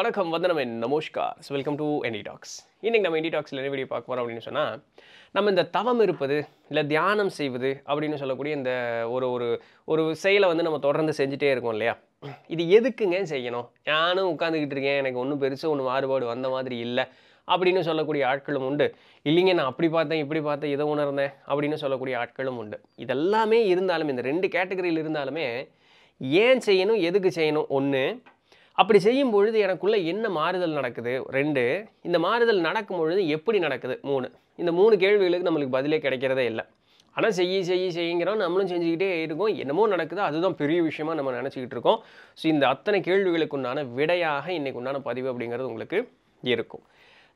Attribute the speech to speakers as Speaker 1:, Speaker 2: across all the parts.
Speaker 1: வணக்கம் வந்து நம்ம நமோஷ்கா so welcome to NT talks இன்றைக்கி நம்ம என்டி டாக்ஸில் என்ன வீடியோ பார்க்க போகிறோம் அப்படின்னு சொன்னால் நம்ம இந்த தவம் இருப்பது இல்லை தியானம் செய்வது அப்படின்னு சொல்லக்கூடிய இந்த ஒரு ஒரு ஒரு செயலை வந்து நம்ம தொடர்ந்து செஞ்சுட்டே இருக்கோம் இல்லையா இது எதுக்குங்க செய்யணும் நானும் உட்காந்துக்கிட்டு இருக்கேன் எனக்கு ஒன்றும் பெருசாக ஒன்று மாறுபாடு வந்த மாதிரி இல்லை அப்படின்னு சொல்லக்கூடிய ஆட்களும் உண்டு இல்லைங்க நான் அப்படி பார்த்தேன் இப்படி பார்த்தேன் இதை உணர்ந்தேன் அப்படின்னு சொல்லக்கூடிய ஆட்களும் உண்டு இதெல்லாமே இருந்தாலும் இந்த ரெண்டு கேட்டகரியில் இருந்தாலுமே ஏன் செய்யணும் எதுக்கு செய்யணும் ஒன்று அப்படி செய்யும் பொழுது எனக்குள்ளே என்ன மாறுதல் நடக்குது ரெண்டு இந்த மாறுதல் நடக்கும் பொழுது எப்படி நடக்குது மூணு இந்த மூணு கேள்விகளுக்கு நம்மளுக்கு பதிலே கிடைக்கிறதே இல்லை ஆனால் செய்ய செய்ய செய்யுங்கிறோம் நம்மளும் செஞ்சுக்கிட்டே இருக்கோம் என்னமோ நடக்குது அதுதான் பெரிய விஷயமாக நம்ம நினச்சிக்கிட்டு இருக்கோம் ஸோ இந்த அத்தனை கேள்விகளுக்கு உண்டான விடையாக இன்றைக்கு உண்டான பதிவு அப்படிங்கிறது உங்களுக்கு இருக்கும்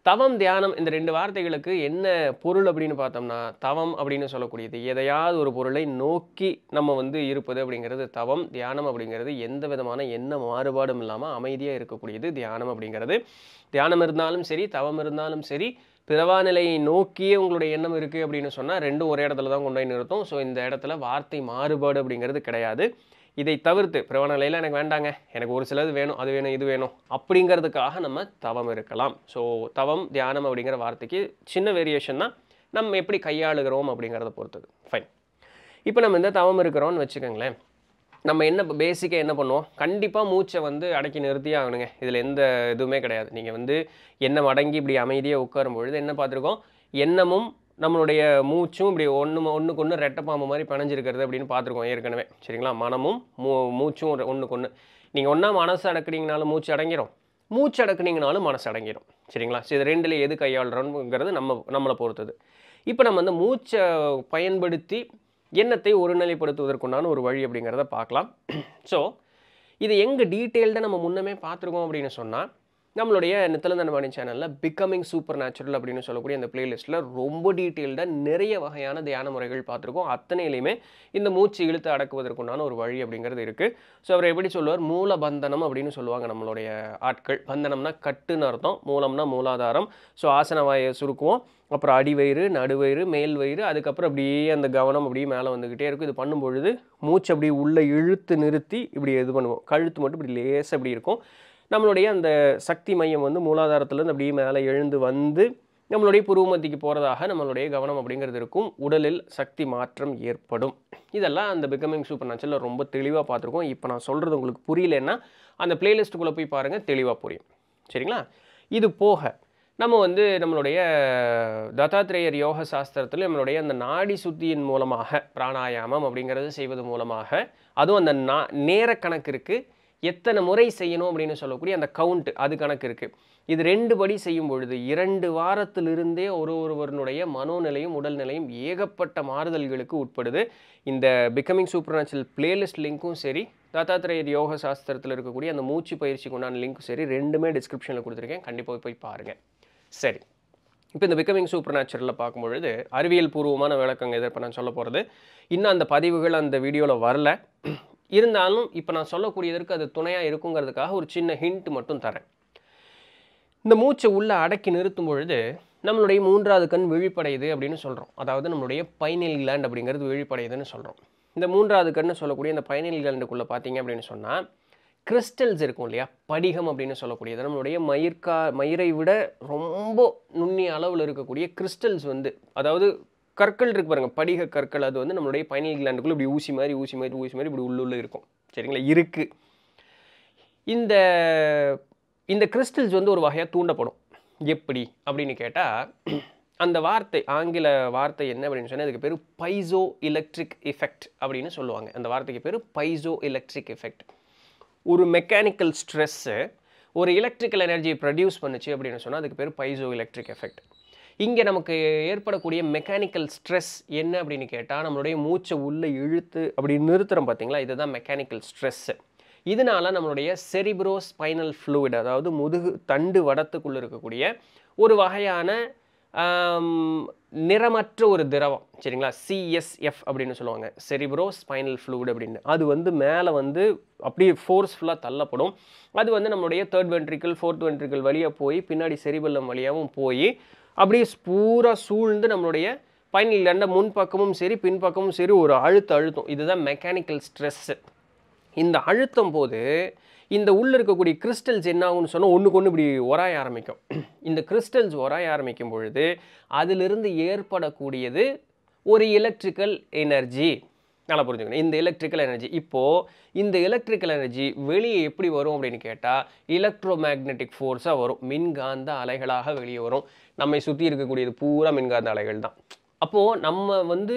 Speaker 1: தவம் தியானம் இந்த ரெண்டு வார்த்தைகளுக்கு என்ன பொருள் அப்படின்னு பார்த்தோம்னா தவம் அப்படின்னு சொல்லக்கூடியது எதையாவது ஒரு பொருளை நோக்கி நம்ம வந்து இருப்பது அப்படிங்கிறது தவம் தியானம் அப்படிங்கிறது எந்த விதமான என்ன மாறுபாடும் இல்லாமல் அமைதியாக இருக்கக்கூடியது தியானம் அப்படிங்கிறது தியானம் இருந்தாலும் சரி தவம் இருந்தாலும் சரி பிறவா நிலையை நோக்கியே உங்களுடைய எண்ணம் இருக்குது அப்படின்னு சொன்னால் ரெண்டும் ஒரே இடத்துல தான் கொண்டு போய் நிறுத்தும் ஸோ இந்த இடத்துல வார்த்தை மாறுபாடு அப்படிங்கிறது கிடையாது இதை தவிர்த்து பிரவண நிலையில் எனக்கு வேண்டாங்க எனக்கு ஒரு சிலது வேணும் அது வேணும் இது வேணும் அப்படிங்கிறதுக்காக நம்ம தவம் இருக்கலாம் ஸோ தவம் தியானம் அப்படிங்கிற வார்த்தைக்கு சின்ன வேரியேஷன் தான் நம்ம எப்படி கையாளுகிறோம் அப்படிங்கிறத பொறுத்தது ஃபைன் இப்போ நம்ம இந்த தவம் இருக்கிறோம்னு வச்சுக்கோங்களேன் நம்ம என்ன பேசிக்காக என்ன பண்ணுவோம் கண்டிப்பாக மூச்சை வந்து அடக்கி நிறுத்தியே ஆகணுங்க இதில் எந்த இதுவுமே கிடையாது நீங்கள் வந்து என்ன மடங்கி இப்படி அமைதியாக உட்காரும் பொழுது என்ன பார்த்துருக்கோம் எண்ணமும் நம்மளுடைய மூச்சும் இப்படி ஒன்று ஒன்றுக்கு ஒன்று ரெட்டப்பாம்பு மாதிரி பணஞ்சிருக்கிறது அப்படின்னு பார்த்துருக்கோம் ஏற்கனவே சரிங்களா மனமும் மூ மூச்சும் ஒரு ஒன்றுக்கு ஒன்று நீங்கள் ஒன்றா மனசு அடக்குனீங்கனாலும் மூச்சு அடங்கிடும் மூச்சு அடக்குனிங்கனாலும் மனசு அடங்கிடும் சரிங்களா சரி இது ரெண்டில் எது கையாளுறோங்கிறது நம்ம நம்மளை பொறுத்தது இப்போ நம்ம அந்த மூச்சை பயன்படுத்தி எண்ணத்தை ஒருநிலைப்படுத்துவதற்குண்டான ஒரு வழி அப்படிங்கிறத பார்க்கலாம் ஸோ இது எங்கே டீட்டெயில்டாக நம்ம முன்னமே பார்த்துருக்கோம் அப்படின்னு சொன்னால் நம்மளுடைய நித்தலந்தனவாணி சேனலில் பிகமிங் சூப்பர் நேச்சுரல் அப்படின்னு சொல்லக்கூடிய அந்த பிளேலிஸ்ட்டில் ரொம்ப டீட்டெயில்டாக நிறைய வகையான தியான முறைகள் பார்த்துருக்கோம் அத்தனையிலையுமே இந்த மூச்சு இழுத்து அடக்குவதற்குண்டான ஒரு வழி அப்படிங்கிறது இருக்குது ஸோ அவர் எப்படி சொல்லுவார் மூல பந்தனம் அப்படின்னு சொல்லுவாங்க நம்மளுடைய ஆட்கள் பந்தனம்னா கட்டுன்னு அர்த்தம் மூலம்னா மூலாதாரம் ஸோ ஆசனவாயை சுருக்குவோம் அப்புறம் அடிவயிறு நடுவயிறு மேல் வயிறு அதுக்கப்புறம் அப்படியே அந்த கவனம் அப்படியே மேலே வந்துக்கிட்டே இருக்கும் இது பண்ணும்பொழுது மூச்சு அப்படியே உள்ளே இழுத்து நிறுத்தி இப்படி இது பண்ணுவோம் கழுத்து மட்டும் இப்படி லேசாக இப்படி இருக்கும் நம்மளுடைய அந்த சக்தி மையம் வந்து மூலாதாரத்துலேருந்து அப்படியே மேலே எழுந்து வந்து நம்மளுடைய புருவமத்திக்கு போகிறதாக நம்மளுடைய கவனம் அப்படிங்கிறது இருக்கும் உடலில் சக்தி மாற்றம் ஏற்படும் இதெல்லாம் அந்த பிகமிங் சூப்பர் நேச்சரில் ரொம்ப தெளிவாக பார்த்துருக்கோம் இப்போ நான் சொல்கிறது உங்களுக்கு புரியலன்னா அந்த பிளேலிஸ்ட்டுக்குள்ளே போய் பாருங்கள் தெளிவாக புரியும் சரிங்களா இது போக நம்ம வந்து நம்மளுடைய தத்தாத்திரேயர் யோக சாஸ்திரத்தில் நம்மளுடைய அந்த நாடி சுத்தியின் மூலமாக பிராணாயாமம் அப்படிங்கிறது செய்வது மூலமாக அதுவும் அந்த நா நேர கணக்கு இருக்குது எத்தனை முறை செய்யணும் அப்படின்னு சொல்லக்கூடிய அந்த கவுண்ட் அது கணக்கு இருக்குது இது ரெண்டு படி செய்யும் பொழுது இரண்டு வாரத்திலிருந்தே ஒரு ஒருவருடைய மனோநிலையும் உடல்நிலையும் ஏகப்பட்ட மாறுதல்களுக்கு உட்படுது இந்த பிகமிங் சூப்பர் நேச்சுரல் பிளேலிஸ்ட் லிங்க்கும் சரி தாத்தாத்திரேயர் யோக சாஸ்திரத்தில் இருக்கக்கூடிய அந்த மூச்சு பயிற்சிக்கு உண்டான லிங்க்கும் சரி ரெண்டுமே டிஸ்கிரிப்ஷனில் கொடுத்துருக்கேன் கண்டிப்பாக போய் பாருங்கள் சரி இப்போ இந்த பிகமிங் சூப்பர் நேச்சுரலில் பார்க்கும்பொழுது அறிவியல் பூர்வமான விளக்கங்கள் எதிர்ப்பு நான் சொல்ல போகிறது இன்னும் அந்த பதிவுகள் அந்த வீடியோவில் வரல இருந்தாலும் இப்போ நான் சொல்லக்கூடியதற்கு அது துணையாக இருக்குங்கிறதுக்காக ஒரு சின்ன ஹிண்ட் மட்டும் தரேன் இந்த மூச்சை உள்ளே அடக்கி நிறுத்தும் பொழுது நம்மளுடைய மூன்றாவது கண் விழிப்படையுது அப்படின்னு சொல்கிறோம் அதாவது நம்மளுடைய பைனல் கிளாண்ட் அப்படிங்கிறது விழிப்படையுதுன்னு சொல்கிறோம் இந்த மூன்றாவது கண்ணு சொல்லக்கூடிய இந்த பைனல் கிளாண்டுக்குள்ளே பார்த்தீங்க அப்படின்னு சொன்னால் கிறிஸ்டல்ஸ் இருக்கும் இல்லையா படிகம் அப்படின்னு சொல்லக்கூடியது நம்மளுடைய மயிர்கா மயிரை விட ரொம்ப நுண்ணிய அளவில் இருக்கக்கூடிய கிறிஸ்டல்ஸ் வந்து அதாவது கற்கள் இருக்கு பாருங்க படிக கற்கள் அது வந்து நம்மளுடைய பைனல் கிளாண்டுக்குள்ள இப்படி ஊசி மாதிரி ஊசி மாதிரி ஊசி மாதிரி இப்படி உள்ளுள்ள இருக்கும் சரிங்களா இருக்கு இந்த இந்த கிறிஸ்டல்ஸ் வந்து ஒரு வகையாக தூண்டப்படும் எப்படி அப்படின்னு கேட்டால் அந்த வார்த்தை ஆங்கில வார்த்தை என்ன அப்படின்னு சொன்னால் அதுக்கு பேர் பைசோ எலக்ட்ரிக் எஃபெக்ட் அப்படின்னு சொல்லுவாங்க அந்த வார்த்தைக்கு பேர் பைசோ எலக்ட்ரிக் எஃபெக்ட் ஒரு மெக்கானிக்கல் ஸ்ட்ரெஸ்ஸு ஒரு எலக்ட்ரிக்கல் எனர்ஜியை ப்ரொடியூஸ் பண்ணுச்சு அப்படின்னு சொன்னால் அதுக்கு பேர் பைசோ எலக்ட்ரிக் எஃபெக்ட் இங்கே நமக்கு ஏற்படக்கூடிய மெக்கானிக்கல் ஸ்ட்ரெஸ் என்ன அப்படின்னு கேட்டால் நம்மளுடைய மூச்சை உள்ளே இழுத்து அப்படி நிறுத்துகிறோம் பார்த்தீங்களா இதுதான் மெக்கானிக்கல் ஸ்ட்ரெஸ்ஸு இதனால நம்மளுடைய செரிப்ரோ ஸ்பைனல் ஃப்ளூயிட் அதாவது முதுகு தண்டு வடத்துக்குள்ளே இருக்கக்கூடிய ஒரு வகையான நிறமற்ற ஒரு திரவம் சரிங்களா சிஎஸ்எஃப் அப்படின்னு சொல்லுவாங்க செரிப்ரோ ஸ்பைனல் ஃப்ளூயிட் அப்படின்னு அது வந்து மேலே வந்து அப்படியே ஃபோர்ஸ்ஃபுல்லாக தள்ளப்படும் அது வந்து நம்மளுடைய தேர்ட் வென்ட்ரிக்கல் ஃபோர்த் வென்ட்ரிக்கல் வழியாக போய் பின்னாடி செரிபல்லம் வழியாகவும் போய் அப்படியே பூரா சூழ்ந்து நம்மளுடைய பயணியில் இருந்த முன்பக்கமும் சரி பின்பக்கமும் சரி ஒரு அழுத்த அழுத்தம் இதுதான் மெக்கானிக்கல் ஸ்ட்ரெஸ்ஸு இந்த அழுத்தம் போது இந்த உள்ளே இருக்கக்கூடிய கிறிஸ்டல்ஸ் என்ன ஆகும்னு சொன்னால் ஒன்று ஒன்று இப்படி உராய ஆரம்பிக்கும் இந்த கிறிஸ்டல்ஸ் உராய ஆரம்பிக்கும் பொழுது அதிலிருந்து ஏற்படக்கூடியது ஒரு எலக்ட்ரிக்கல் எனர்ஜி நல்லா புரிஞ்சுக்கணும் இந்த எலக்ட்ரிக்கல் எனர்ஜி இப்போது இந்த எலக்ட்ரிக்கல் எனர்ஜி வெளியே எப்படி வரும் அப்படின்னு கேட்டால் எலக்ட்ரோ மேக்னெட்டிக் ஃபோர்ஸாக வரும் மின்காந்த அலைகளாக வெளியே வரும் நம்மை சுற்றி இருக்கக்கூடியது பூரா மின்காந்த அலைகள் தான் அப்போது நம்ம வந்து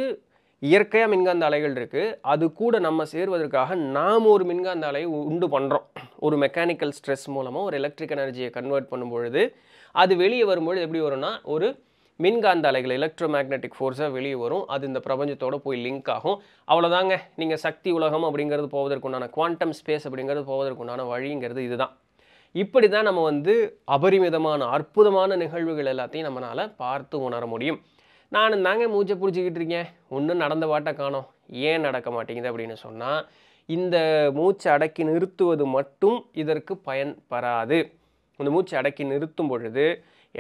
Speaker 1: இயற்கையாக மின்காந்த அலைகள் இருக்குது அது கூட நம்ம சேர்வதற்காக நாம் ஒரு மின்காந்த அலையை உண்டு பண்ணுறோம் ஒரு மெக்கானிக்கல் ஸ்ட்ரெஸ் மூலமாக ஒரு எலக்ட்ரிக் எனர்ஜியை கன்வெர்ட் பண்ணும்பொழுது அது வெளியே வரும்பொழுது எப்படி வரும்னா ஒரு மின்காந்த அலைகள் எலக்ட்ரோ மேக்னெட்டிக் ஃபோர்ஸாக வெளியே வரும் அது இந்த பிரபஞ்சத்தோடு போய் லிங்க் ஆகும் அவ்வளோதாங்க நீங்கள் சக்தி உலகம் அப்படிங்கிறது போவதற்குண்டான குவாண்டம் ஸ்பேஸ் அப்படிங்கிறது போவதற்குண்டான வழிங்கிறது இதுதான் இப்படி தான் நம்ம வந்து அபரிமிதமான அற்புதமான நிகழ்வுகள் எல்லாத்தையும் நம்மளால் பார்த்து உணர முடியும் நான் தாங்க மூச்சை பிடிச்சிக்கிட்டு இருக்கேன் ஒன்றும் நடந்த வாட்டை காணோம் ஏன் நடக்க மாட்டேங்குது அப்படின்னு சொன்னால் இந்த மூச்சை அடக்கி நிறுத்துவது மட்டும் இதற்கு பயன்பெறாது இந்த மூச்சை அடக்கி நிறுத்தும் பொழுது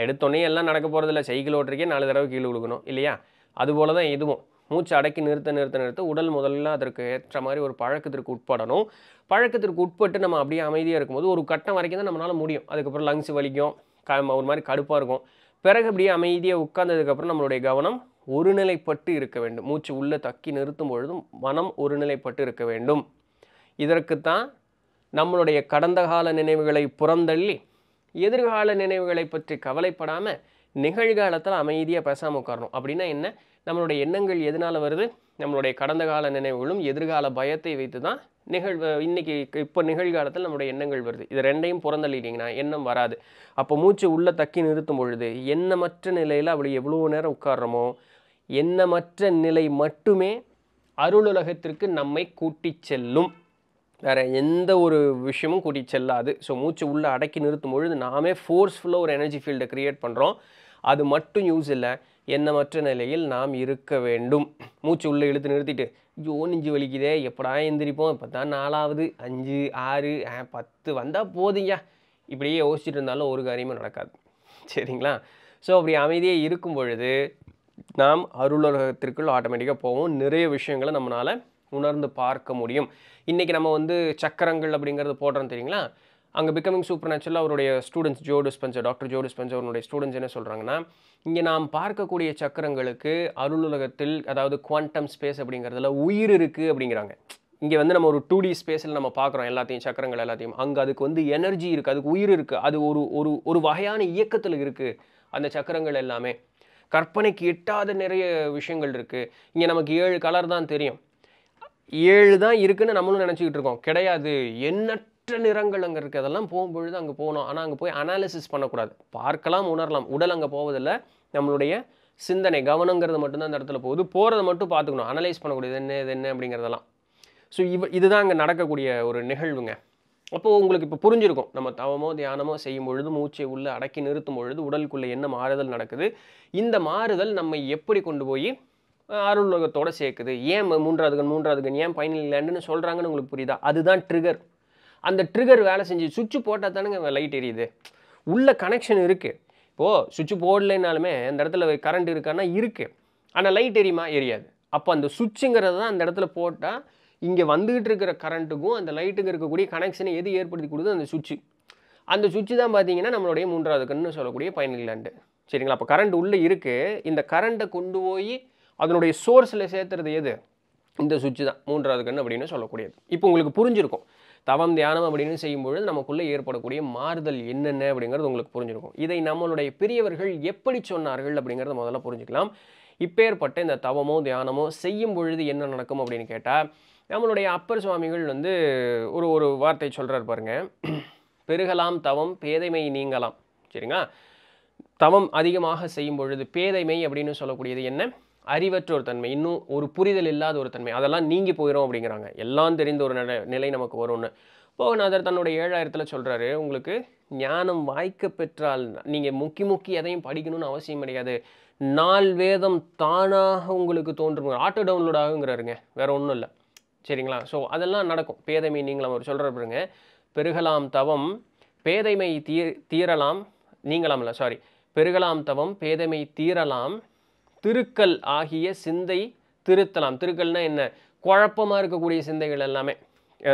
Speaker 1: எடுத்தோடனே எல்லாம் நடக்க போகிறதில்ல சைக்கிள் ஓட்டுறக்கே நாலு தடவை கீழே கொடுக்கணும் இல்லையா அதுபோல் தான் இதுவும் மூச்சு அடக்கி நிறுத்த நிறுத்த நிறுத்த உடல் முதல்ல அதற்கு ஏற்ற மாதிரி ஒரு பழக்கத்திற்கு உட்படணும் பழக்கத்திற்கு உட்பட்டு நம்ம அப்படியே அமைதியாக இருக்கும்போது ஒரு கட்டம் வரைக்கும் தான் நம்மளால் முடியும் அதுக்கப்புறம் லங்ஸ் வலிக்கும் க ஒரு மாதிரி கடுப்பாக இருக்கும் பிறகு அப்படியே அமைதியாக உட்கார்ந்ததுக்கப்புறம் நம்மளுடைய கவனம் ஒருநிலைப்பட்டு இருக்க வேண்டும் மூச்சு உள்ளே தக்கி நிறுத்தும் பொழுதும் மனம் ஒருநிலைப்பட்டு இருக்க வேண்டும் இதற்குத்தான் நம்மளுடைய கடந்த கால நினைவுகளை புறந்தள்ளி எதிர்கால நினைவுகளை பற்றி கவலைப்படாமல் நிகழ்காலத்தில் அமைதியாக பேசாமல் உட்காரணும் அப்படின்னா என்ன நம்மளுடைய எண்ணங்கள் எதனால் வருது நம்மளுடைய கடந்த கால நினைவுகளும் எதிர்கால பயத்தை வைத்து தான் நிகழ் இன்றைக்கி இப்போ நிகழ்காலத்தில் நம்மளுடைய எண்ணங்கள் வருது இது ரெண்டையும் புறந்தள்ளிட்டிங்கன்னா எண்ணம் வராது அப்போ மூச்சு உள்ளே தக்கி நிறுத்தும் பொழுது எண்ணமற்ற நிலையில் அப்படி எவ்வளோ நேரம் உட்காடுறோமோ எண்ணமற்ற நிலை மட்டுமே அருளுலகத்திற்கு நம்மை கூட்டி செல்லும் வேறு எந்த ஒரு விஷயமும் கூட்டிகிட்டு செல்லாது ஸோ மூச்சு உள்ளே அடக்கி நிறுத்தும் பொழுது நாமே ஃபோர்ஸ்ஃபுல்லாக ஒரு எனர்ஜி ஃபீல்டை க்ரியேட் பண்ணுறோம் அது மட்டும் யூஸ் இல்லை எண்ணமற்ற நிலையில் நாம் இருக்க வேண்டும் மூச்சு உள்ளே இழுத்து நிறுத்திட்டு ஐயோ நெஞ்சு வலிக்குதே எப்படா எந்திரிப்போம் இப்போ தான் நாலாவது அஞ்சு ஆறு பத்து வந்தால் போதுங்க இப்படியே யோசிச்சுட்டு இருந்தாலும் ஒரு காரியமும் நடக்காது சரிங்களா ஸோ அப்படி அமைதியே இருக்கும் பொழுது நாம் அருளகத்திற்குள் ஆட்டோமேட்டிக்காக போவோம் நிறைய விஷயங்களை நம்மளால் உணர்ந்து பார்க்க முடியும் இன்றைக்கி நம்ம வந்து சக்கரங்கள் அப்படிங்கிறது போடுறோம் தெரியுங்களா அங்கே பிகமிங் சூப்பர் நேச்சுரலாக அவருடைய students Joe Dispenza doctor Joe Dispenza அவருடைய ஸ்டூடெண்ட்ஸ் என்ன சொல்கிறாங்கன்னா இங்கே நாம் பார்க்கக்கூடிய சக்கரங்களுக்கு அருளுலகத்தில் அதாவது குவாண்டம் ஸ்பேஸ் அப்படிங்கிறதுல உயிர் இருக்குது அப்படிங்கிறாங்க இங்கே வந்து நம்ம ஒரு டூ டி ஸ்பேஸில் நம்ம பார்க்குறோம் எல்லாத்தையும் சக்கரங்கள் எல்லாத்தையும் அங்கே அதுக்கு வந்து எனர்ஜி இருக்குது அதுக்கு உயிர் இருக்குது அது ஒரு ஒரு ஒரு வகையான இயக்கத்தில் இருக்குது அந்த சக்கரங்கள் எல்லாமே கற்பனைக்கு எட்டாத நிறைய விஷயங்கள் இருக்குது இங்கே நமக்கு ஏழு கலர் தான் தெரியும் ஏழு தான் இருக்குன்னு நம்மளும் நினச்சிக்கிட்டு இருக்கோம் கிடையாது எண்ணற்ற நிறங்கள் அங்கே இருக்கிறதெல்லாம் போகும்பொழுது அங்கே போகணும் ஆனால் அங்கே போய் அனாலிசிஸ் பண்ணக்கூடாது பார்க்கலாம் உணரலாம் உடல் அங்கே போவதில்லை நம்மளுடைய சிந்தனை கவனங்கிறது மட்டும்தான் அந்த இடத்துல போகுது போகிறத மட்டும் பார்த்துக்கணும் அனலைஸ் பண்ணக்கூடியது என்ன இது என்ன அப்படிங்கிறதெல்லாம் ஸோ இவ இதுதான் அங்கே நடக்கக்கூடிய ஒரு நிகழ்வுங்க அப்போது உங்களுக்கு இப்போ புரிஞ்சிருக்கும் நம்ம தவமோ தியானமோ செய்யும் பொழுது மூச்சை உள்ளே அடக்கி நிறுத்தும் பொழுது உடலுக்குள்ளே என்ன மாறுதல் நடக்குது இந்த மாறுதல் நம்மை எப்படி கொண்டு போய் அருள் உலகத்தோட சேர்க்குது ஏன் மூன்றாவது கண் மூன்றாவது கண் ஏன் பைனல் இல்லைன்னு சொல்கிறாங்கன்னு உங்களுக்கு புரியுதா அதுதான் ட்ரிகர் அந்த ட்ரிகர் வேலை செஞ்சு சுவிட்சு போட்டால் தானேங்க லைட் எரியுது உள்ள கனெக்ஷன் இருக்குது இப்போது சுவிட்சு போடலைனாலுமே அந்த இடத்துல கரண்ட் இருக்கான்னா இருக்குது ஆனால் லைட் எரியுமா எரியாது அப்போ அந்த சுவிட்சுங்கிறது தான் அந்த இடத்துல போட்டால் இங்கே வந்துக்கிட்டு இருக்கிற கரண்ட்டுக்கும் அந்த லைட்டுக்கு இருக்கக்கூடிய கனெக்ஷனை எது ஏற்படுத்தி கொடுது அந்த சுவிட்சு அந்த சுவிட்சு தான் பார்த்தீங்கன்னா நம்மளுடைய மூன்றாவது கண்ணு சொல்லக்கூடிய லேண்டு சரிங்களா அப்போ கரண்ட் உள்ளே இருக்குது இந்த கரண்ட்டை கொண்டு போய் அதனுடைய சோர்ஸில் சேர்த்துறது எது இந்த சுவிட்சு தான் மூன்றாவது கண் அப்படின்னு சொல்லக்கூடியது இப்போ உங்களுக்கு புரிஞ்சிருக்கும் தவம் தியானம் அப்படின்னு செய்யும்பொழுது நமக்குள்ளே ஏற்படக்கூடிய மாறுதல் என்னென்ன அப்படிங்கிறது உங்களுக்கு புரிஞ்சிருக்கும் இதை நம்மளுடைய பெரியவர்கள் எப்படி சொன்னார்கள் அப்படிங்கிறத முதல்ல புரிஞ்சுக்கலாம் இப்பேற்பட்ட இந்த தவமோ தியானமோ செய்யும் பொழுது என்ன நடக்கும் அப்படின்னு கேட்டால் நம்மளுடைய அப்பர் சுவாமிகள் வந்து ஒரு ஒரு வார்த்தை சொல்கிறார் பாருங்க பெருகலாம் தவம் பேதைமை நீங்கலாம் சரிங்களா தவம் அதிகமாக செய்யும் பொழுது பேதைமை அப்படின்னு சொல்லக்கூடியது என்ன அறிவற்ற ஒரு தன்மை இன்னும் ஒரு புரிதல் இல்லாத ஒரு தன்மை அதெல்லாம் நீங்கி போயிடும் அப்படிங்கிறாங்க எல்லாம் தெரிந்த ஒரு நிலை நிலை நமக்கு வரும்னு போகநாதர் தன்னோட ஏழாயிரத்தில் சொல்கிறாரு உங்களுக்கு ஞானம் வாய்க்க பெற்றால் நீங்கள் முக்கி முக்கி எதையும் படிக்கணும்னு அவசியம் கிடையாது நாள் வேதம் தானாக உங்களுக்கு தோன்றும் ஆட்டோ டவுன்லோட் ஆகுங்கிறாருங்க வேறு ஒன்றும் இல்லை சரிங்களா ஸோ அதெல்லாம் நடக்கும் பேதமை நீங்களும் அவர் சொல்கிற பாருங்க பெருகலாம் தவம் பேதைமை தீ தீரலாம் நீங்களாம் இல்லை சாரி பெருகலாம் தவம் பேதமை தீரலாம் திருக்கல் ஆகிய சிந்தை திருத்தலாம் திருக்கல்னா என்ன குழப்பமாக இருக்கக்கூடிய சிந்தைகள் எல்லாமே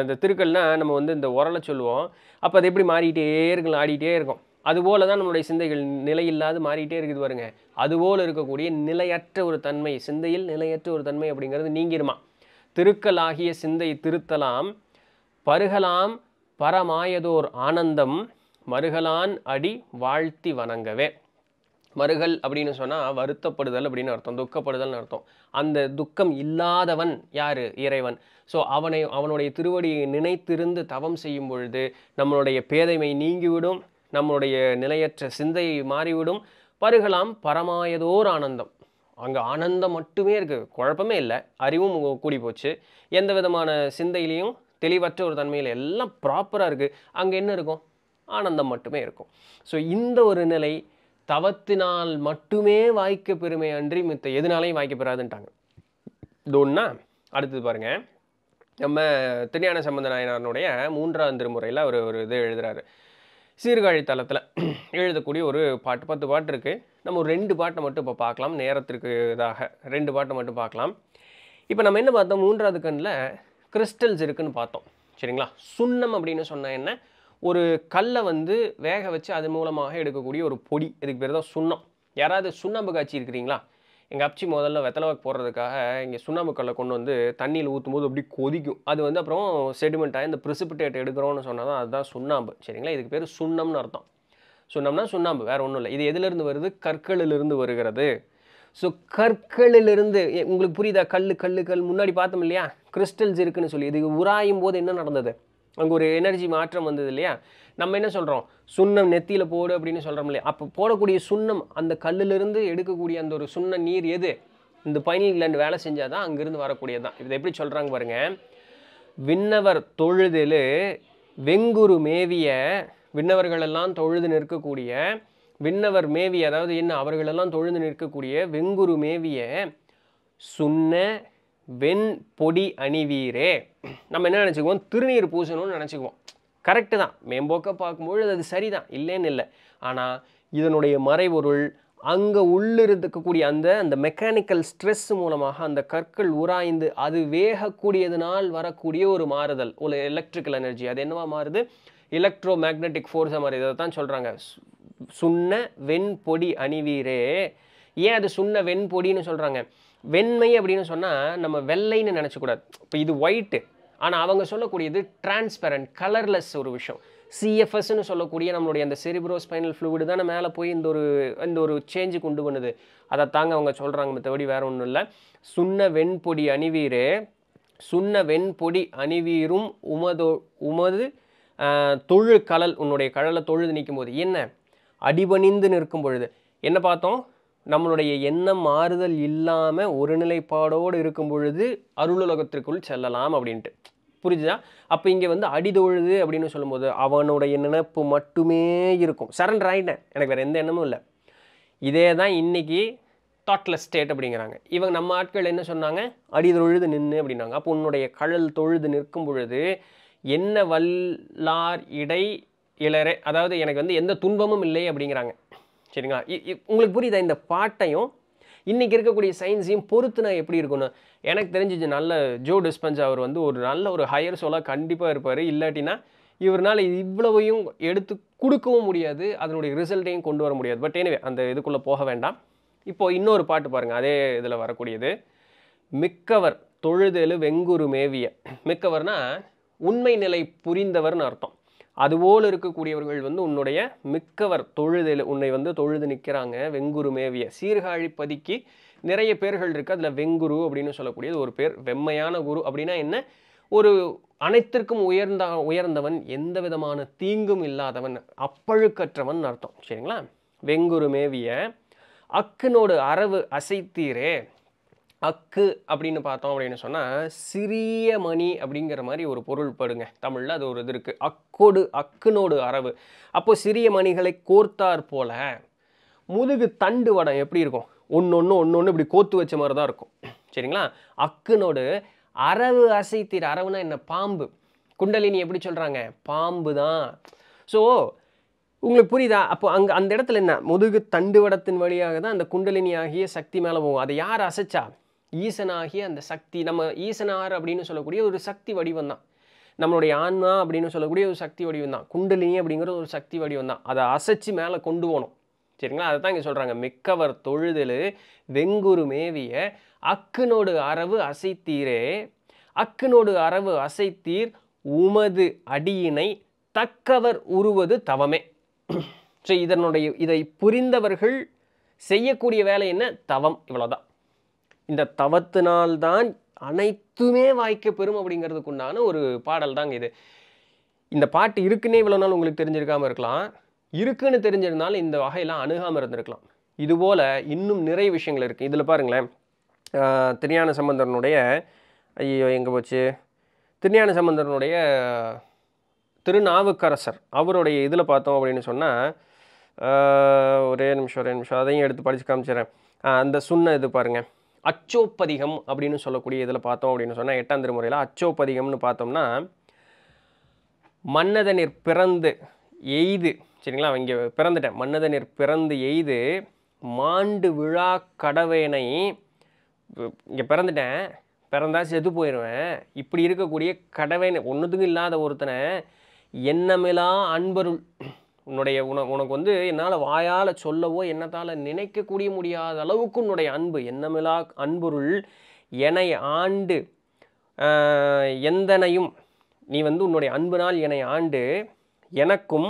Speaker 1: இந்த திருக்கள்னால் நம்ம வந்து இந்த உரலை சொல்லுவோம் அப்போ அது எப்படி மாறிக்கிட்டே இருக்கலாம் ஆடிக்கிட்டே இருக்கும் அதுபோல தான் நம்மளுடைய சிந்தைகள் நிலையில்லாது மாறிக்கிட்டே இருக்குது பாருங்க அதுபோல் இருக்கக்கூடிய நிலையற்ற ஒரு தன்மை சிந்தையில் நிலையற்ற ஒரு தன்மை அப்படிங்கிறது நீங்கிருமா திருக்கல் ஆகிய சிந்தை திருத்தலாம் பருகலாம் பரமாயதோர் ஆனந்தம் மருகலான் அடி வாழ்த்தி வணங்கவே மறுகள் அப்படின்னு சொன்னால் வருத்தப்படுதல் அப்படின்னு அர்த்தம் துக்கப்படுதல்னு அர்த்தம் அந்த துக்கம் இல்லாதவன் யார் இறைவன் ஸோ அவனை அவனுடைய திருவடியை நினைத்திருந்து தவம் செய்யும் பொழுது நம்மளுடைய பேதைமை நீங்கிவிடும் நம்மளுடைய நிலையற்ற சிந்தையை மாறிவிடும் பருகலாம் பரமாயதோர் ஆனந்தம் அங்கே ஆனந்தம் மட்டுமே இருக்குது குழப்பமே இல்லை அறிவும் கூடி போச்சு எந்த விதமான சிந்தையிலையும் தெளிவற்ற ஒரு தன்மையில் எல்லாம் ப்ராப்பராக இருக்குது அங்கே என்ன இருக்கும் ஆனந்தம் மட்டுமே இருக்கும் ஸோ இந்த ஒரு நிலை தவத்தினால் மட்டுமே வாய்க்க பெருமை அன்றி மித்த எதுனாலையும் வாய்க்க பெறாதுன்ட்டாங்க இது ஒன்றா அடுத்தது பாருங்கள் நம்ம திருஞான சம்பந்த நாயனாரனுடைய மூன்றாம் திருமுறையில் அவர் ஒரு இது எழுதுகிறாரு சீர்காழி தளத்தில் எழுதக்கூடிய ஒரு பாட்டு பத்து பாட்டு இருக்குது நம்ம ஒரு ரெண்டு பாட்டை மட்டும் இப்போ பார்க்கலாம் நேரத்திற்கு இதாக ரெண்டு பாட்டை மட்டும் பார்க்கலாம் இப்போ நம்ம என்ன பார்த்தோம் மூன்றாவது கண்ணில் கிறிஸ்டல்ஸ் இருக்குதுன்னு பார்த்தோம் சரிங்களா சுண்ணம் அப்படின்னு சொன்னால் என்ன ஒரு கல்லை வந்து வேக வச்சு அது மூலமாக எடுக்கக்கூடிய ஒரு பொடி இதுக்கு பேர் தான் சுண்ணம் யாராவது சுண்ணாம்பு காய்ச்சி இருக்கிறீங்களா எங்கள் அப்ச்சி முதல்ல வெத்தலவாக்கு போடுறதுக்காக இங்கே சுண்ணாம்பு கல்லை கொண்டு வந்து தண்ணியில் ஊற்றும் போது அப்படி கொதிக்கும் அது வந்து அப்புறம் செடிமெண்ட் ஆகி இந்த ப்ரிசிபிட்டேட் எடுக்கிறோம்னு சொன்னால் தான் அதுதான் சுண்ணாம்பு சரிங்களா இதுக்கு பேர் சுண்ணம்னு அர்த்தம் சுண்ணம்னா சுண்ணாம்பு வேறு ஒன்றும் இல்லை இது எதுலேருந்து வருது கற்களிலிருந்து வருகிறது ஸோ கற்களிலிருந்து உங்களுக்கு புரியுதா கல் கல் கல் முன்னாடி பார்த்தோம் இல்லையா கிறிஸ்டல்ஸ் இருக்குதுன்னு சொல்லி இது உராயும் போது என்ன நடந்தது அங்கே ஒரு எனர்ஜி மாற்றம் வந்தது இல்லையா நம்ம என்ன சொல்கிறோம் சுண்ணம் நெத்தியில் போடு அப்படின்னு சொல்கிறோம் இல்லையா அப்போ போடக்கூடிய சுண்ணம் அந்த கல்லிலிருந்து எடுக்கக்கூடிய அந்த ஒரு சுண்ண நீர் எது இந்த பைனல் கிளாண்டு வேலை செஞ்சால் தான் அங்கேருந்து வரக்கூடியது தான் இதை எப்படி சொல்கிறாங்க பாருங்கள் விண்ணவர் தொழுதில் வெங்குரு மேவிய விண்ணவர்களெல்லாம் தொழுது நிற்கக்கூடிய விண்ணவர் மேவி அதாவது என்ன அவர்களெல்லாம் தொழுது நிற்கக்கூடிய வெங்குரு மேவிய சுண்ண வெண் பொடி அணிவீரே நம்ம என்ன நினச்சிக்குவோம் திருநீர் பூசணும்னு நினச்சிக்குவோம் கரெக்டு தான் மேம்போக்க பார்க்கும்பொழுது அது சரிதான் இல்லைன்னு இல்லை ஆனால் இதனுடைய மறைபொருள் அங்கே உள்ளிருக்கக்கூடிய அந்த அந்த மெக்கானிக்கல் ஸ்ட்ரெஸ் மூலமாக அந்த கற்கள் உராய்ந்து அது வேகக்கூடியதுனால் வரக்கூடிய ஒரு மாறுதல் ஒரு எலக்ட்ரிக்கல் எனர்ஜி அது என்னவா மாறுது எலக்ட்ரோ மேக்னெட்டிக் ஃபோர்ஸை மாறுது அதை தான் சொல்கிறாங்க சுண்ண வெண்பொடி அணிவீரே ஏன் அது சுண்ண வெண்பொடின்னு சொல்கிறாங்க வெண்மை அப்படின்னு சொன்னால் நம்ம வெள்ளைன்னு நினச்சக்கூடாது இப்போ இது ஒயிட்டு ஆனால் அவங்க சொல்லக்கூடியது டிரான்ஸ்பெரண்ட் கலர்லெஸ் ஒரு விஷயம் சிஎஃப்எஸ்ன்னு சொல்லக்கூடிய நம்மளுடைய அந்த செரிப்ரோ ஸ்பைனல் ஃப்ளூவிடு தானே மேலே போய் இந்த ஒரு இந்த ஒரு சேஞ்சு கொண்டு பண்ணுது அதை தாங்க அவங்க சொல்கிறாங்க மற்றபடி வேறு ஒன்றும் இல்லை சுண்ண வெண்பொடி அணிவீர் சுண்ண வெண்பொடி அணிவீரும் உமதோ உமது தொழு கலல் உன்னுடைய கழலை தொழுது நிற்கும் போது என்ன அடிபணிந்து நிற்கும் பொழுது என்ன பார்த்தோம் நம்மளுடைய எண்ணம் மாறுதல் இல்லாமல் ஒருநிலைப்பாடோடு இருக்கும் பொழுது அருளுலகத்திற்குள் செல்லலாம் அப்படின்ட்டு புரிஞ்சுதா அப்போ இங்கே வந்து அடிதொழுது அப்படின்னு சொல்லும்போது அவனுடைய நினைப்பு மட்டுமே இருக்கும் சரண்டர் ஆகிட்டேன் எனக்கு வேறு எந்த எண்ணமும் இல்லை இதே தான் இன்றைக்கி தாட்லெஸ் ஸ்டேட் அப்படிங்கிறாங்க இவங்க நம்ம ஆட்கள் என்ன சொன்னாங்க அடிதொழுது நின்று அப்படின்னாங்க அப்போ உன்னுடைய கழல் தொழுது நிற்கும் பொழுது என்ன வல்லார் இடை இளரே அதாவது எனக்கு வந்து எந்த துன்பமும் இல்லை அப்படிங்கிறாங்க சரிங்களா உங்களுக்கு புரியுதா இந்த பாட்டையும் இன்றைக்கி இருக்கக்கூடிய சயின்ஸையும் பொறுத்துனா எப்படி இருக்குன்னு எனக்கு தெரிஞ்சிச்சு நல்ல ஜோ டிஸ்பென்ஸ் அவர் வந்து ஒரு நல்ல ஒரு ஹையர் சோலாக கண்டிப்பாக இருப்பார் இல்லாட்டினா இவரால் இவ்வளவையும் எடுத்து கொடுக்கவும் முடியாது அதனுடைய ரிசல்ட்டையும் கொண்டு வர முடியாது பட் எனவே அந்த இதுக்குள்ளே போக வேண்டாம் இப்போது இன்னொரு பாட்டு பாருங்கள் அதே இதில் வரக்கூடியது மிக்கவர் தொழுதெழு வெங்குரு மேவிய மிக்கவர்னால் உண்மை நிலை புரிந்தவர்னு அர்த்தம் அதுபோல் இருக்கக்கூடியவர்கள் வந்து உன்னுடைய மிக்கவர் தொழுதில் உன்னை வந்து தொழுது நிற்கிறாங்க வெங்குரு மேவிய சீர்காழி பதிக்கு நிறைய பேர்கள் இருக்குது அதில் வெங்குரு அப்படின்னு சொல்லக்கூடியது ஒரு பேர் வெம்மையான குரு அப்படின்னா என்ன ஒரு அனைத்திற்கும் உயர்ந்த உயர்ந்தவன் எந்த விதமான தீங்கும் இல்லாதவன் அப்பழுக்கற்றவன் அர்த்தம் சரிங்களா வெங்குரு மேவிய அக்குனோடு அரவு அசைத்தீரே அக்கு அப்படின்னு பார்த்தோம் அப்படின்னு சொன்னால் சிறிய மணி அப்படிங்கிற மாதிரி ஒரு பொருள் படுங்க தமிழில் அது ஒரு இது இருக்குது அக்கோடு அக்குனோடு அரவு அப்போது சிறிய மணிகளை கோர்த்தார் போல் முதுகு தண்டு வடம் எப்படி இருக்கும் ஒன்று ஒன்று ஒன்று ஒன்று இப்படி கோத்து வச்ச மாதிரி தான் இருக்கும் சரிங்களா அக்குனோடு அரவு அசைத்தீர் அரவுனா என்ன பாம்பு குண்டலினி எப்படி சொல்கிறாங்க பாம்பு தான் ஸோ உங்களுக்கு புரியுதா அப்போ அங்கே அந்த இடத்துல என்ன முதுகு தண்டுவடத்தின் வழியாக தான் அந்த குண்டலினி ஆகிய சக்தி மேலே போகும் அதை யார் அசைச்சா ஈசனாகிய அந்த சக்தி நம்ம ஈசனார் அப்படின்னு சொல்லக்கூடிய ஒரு சக்தி வடிவம் தான் நம்மளுடைய ஆன்மா அப்படின்னு சொல்லக்கூடிய ஒரு சக்தி வடிவம் தான் குண்டலினி அப்படிங்கிற ஒரு சக்தி வடிவம் தான் அதை அசைச்சு மேலே கொண்டு போகணும் சரிங்களா அதை தான் இங்கே சொல்கிறாங்க மிக்கவர் தொழுதல் வெங்குரு மேவிய அக்குனோடு அரவு அசைத்தீரே அக்குனோடு அரவு அசைத்தீர் உமது அடியினை தக்கவர் உருவது தவமே ஸோ இதனுடைய இதை புரிந்தவர்கள் செய்யக்கூடிய வேலை என்ன தவம் இவ்வளோதான் இந்த தவத்தினால்தான் அனைத்துமே வாய்க்க பெறும் அப்படிங்கிறதுக்கு உண்டான ஒரு பாடல் தாங்க இது இந்த பாட்டு இருக்குன்னே இவ்வளோ நாள் உங்களுக்கு தெரிஞ்சிருக்காமல் இருக்கலாம் இருக்குன்னு தெரிஞ்சிருந்தாலும் இந்த வகையெல்லாம் அணுகாமல் இருந்திருக்கலாம் இதுபோல் இன்னும் நிறைய விஷயங்கள் இருக்குது இதில் பாருங்களேன் திருஞான சம்பந்தனுடைய ஐயோ எங்கே போச்சு திருஞான சம்பந்தனுடைய திருநாவுக்கரசர் அவருடைய இதில் பார்த்தோம் அப்படின்னு சொன்னால் ஒரே நிமிஷம் ஒரே நிமிஷம் அதையும் எடுத்து படித்து காமிச்சிடறேன் அந்த சுண்ண இது பாருங்கள் அச்சோப்பதிகம் அப்படின்னு சொல்லக்கூடிய இதில் பார்த்தோம் அப்படின்னு சொன்னால் எட்டாம் திருமுறையில் அச்சோப்பதிகம்னு பார்த்தோம்னா மன்னதனிர் பிறந்து எய்து சரிங்களா இங்கே பிறந்துட்டேன் மன்னதனிர் பிறந்து எய்து மாண்டு விழா கடவேனை இங்கே பிறந்துட்டேன் பிறந்தா செத்து போயிடுவேன் இப்படி இருக்கக்கூடிய கடவேனை ஒன்றுத்துக்கும் இல்லாத ஒருத்தனை என்னமிலா அன்பருள் உன்னுடைய உன உனக்கு வந்து என்னால் வாயால் சொல்லவோ என்னத்தால் நினைக்கக்கூடிய முடியாத அளவுக்கு உன்னுடைய அன்பு என்னமிலா அன்புருள் என்னை ஆண்டு எந்தனையும் நீ வந்து உன்னுடைய அன்புனால் என்னை ஆண்டு எனக்கும்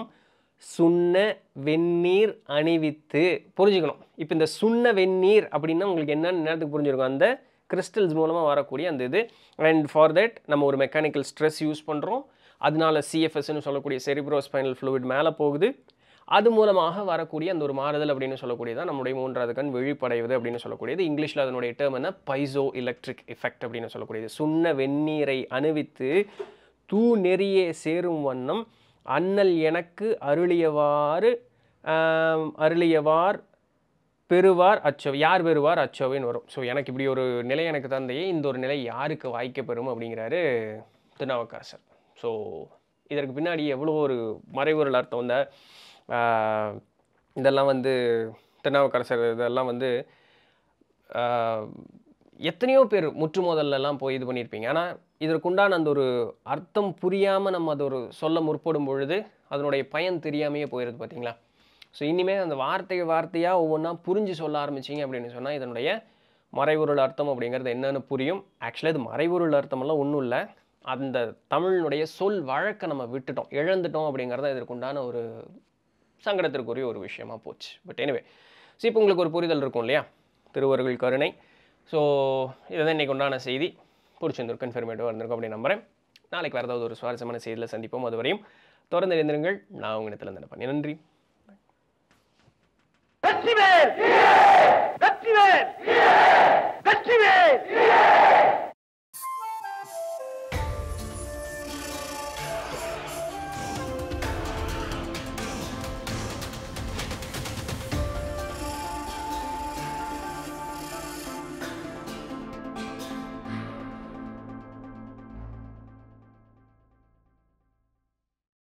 Speaker 1: சுண்ண வெந்நீர் அணிவித்து புரிஞ்சுக்கணும் இப்போ இந்த சுண்ண வெந்நீர் அப்படின்னா உங்களுக்கு என்னென்னு நேரத்துக்கு புரிஞ்சிருக்கும் அந்த கிறிஸ்டல்ஸ் மூலமாக வரக்கூடிய அந்த இது அண்ட் ஃபார் தட் நம்ம ஒரு மெக்கானிக்கல் ஸ்ட்ரெஸ் யூஸ் பண்ணுறோம் அதனால சிஎஃப்எஸ்ன்னு சொல்லக்கூடிய செரிப்ரோஸ்பைனல் ஃப்ளூவிட் மேலே போகுது அது மூலமாக வரக்கூடிய அந்த ஒரு மாறுதல் அப்படின்னு சொல்லக்கூடியதான் நம்முடைய மூன்றாவது கண் விழிப்படைவது அப்படின்னு சொல்லக்கூடியது இங்கிலீஷில் அதனுடைய டேர்ம் என்ன பைசோ எலக்ட்ரிக் எஃபெக்ட் அப்படின்னு சொல்லக்கூடியது சுண்ண வெந்நீரை அணுவித்து தூ நெறியே சேரும் வண்ணம் அண்ணல் எனக்கு அருளியவாறு அருளியவார் பெறுவார் அச்சோ யார் பெறுவார் அச்சோவைன்னு வரும் ஸோ எனக்கு இப்படி ஒரு நிலை எனக்கு தந்தையே இந்த ஒரு நிலை யாருக்கு வாய்க்கப்பெறும் அப்படிங்கிறாரு திருநாவுக்கரசர் ஸோ இதற்கு பின்னாடி எவ்வளோ ஒரு மறைவுரல் அர்த்தம் வந்த இதெல்லாம் வந்து திருநாவுக்கரசர் இதெல்லாம் வந்து எத்தனையோ பேர் முற்றுமோதல்லாம் போய் இது பண்ணியிருப்பீங்க ஆனால் இதற்குண்டான அந்த ஒரு அர்த்தம் புரியாமல் நம்ம அது ஒரு சொல்ல முற்படும் பொழுது அதனுடைய பயன் தெரியாமையே போயிடுது பார்த்தீங்களா ஸோ இனிமேல் அந்த வார்த்தை வார்த்தையாக ஒவ்வொன்றா புரிஞ்சு சொல்ல ஆரம்பிச்சிங்க அப்படின்னு சொன்னால் இதனுடைய மறைவுருள் அர்த்தம் அப்படிங்கிறது என்னென்னு புரியும் ஆக்சுவலாக இது மறைவுருள் அர்த்தமெல்லாம் ஒன்றும் இல்லை அந்த தமிழினுடைய சொல் வழக்கை நம்ம விட்டுட்டோம் இழந்துட்டோம் அப்படிங்கிறத இதற்குண்டான ஒரு சங்கடத்திற்குரிய ஒரு விஷயமா போச்சு பட் எனிவே ஸோ இப்போ உங்களுக்கு ஒரு புரிதல் இருக்கும் இல்லையா திருவர்கள் கருணை ஸோ இதுதான் இன்றைக்கு உண்டான செய்தி பிடிச்சிருந்திருக்கும் இன்ஃபர்மேட்டிவாக இருந்திருக்கும் அப்படின்னு நம்புகிறேன் நாளைக்கு வேறு ஏதாவது ஒரு சுவாரஸ்யமான செய்தியில் சந்திப்போம் அதுவரையும் தொடர்ந்து இணைந்திருங்கள் நான் உங்கள் இடத்துல நினைப்பேன் நன்றி